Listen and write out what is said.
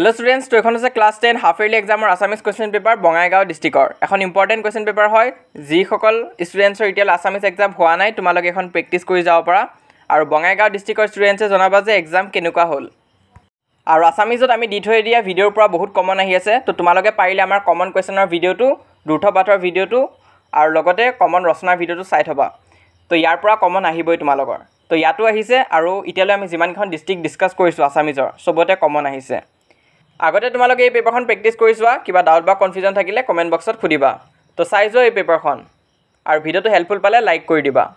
hello' students তো এইখন হৈছে ক্লাছ টেন হাফ ইয়াৰলি এক্সামৰ আছামিজ কুৱেশ্যন পেপাৰ বঙাইগাঁও ডিষ্ট্ৰিক্টৰ এখন ইম্পৰ্টেণ্ট কুৱেশ্যন পেপাৰ হয় যিসকল ষ্টুডেণ্টছৰ এতিয়ালৈ আছামিজ এক্সাম হোৱা নাই তোমালোকে এইখন প্ৰেক্টিচ কৰি যাব পাৰা আৰু বঙাইগাঁও ডিষ্ট্ৰিক্টৰ ষ্টুডেণ্টছে জনাবা যে এক্সাম কেনেকুৱা হ'ল আৰু আছামিজত আমি দি থৈ দিয়া ভিডিঅ'ৰ পৰা বহুত কমন আহি আছে তো তোমালোকে পাৰিলে আমাৰ কমন কুৱেশ্যনৰ ভিডিঅ'টো দুৰ্থ পাঠৰ ভিডিঅ'টো আৰু লগতে কমন ৰচনাৰ ভিডিঅ'টো চাই থবা তো ইয়াৰ পৰা কমন আহিবই তোমালোকৰ তো ইয়াতো আহিছে আৰু এতিয়ালৈ আমি যিমানকেইখন ডিষ্ট্ৰিক্ট ডিছকাছ কৰিছোঁ আছামিজৰ চবতে কমন আহিছে আগতে তোমালোকে এই পেপাৰখন প্ৰেক্টিছ কৰি চোৱা কিবা ডাউট বা কনফিউজন থাকিলে কমেণ্ট বক্সত সুধিবা তো চাই যোৱা এই পেপাৰখন আৰু ভিডিঅ'টো হেল্পফুল পালে লাইক কৰি দিবা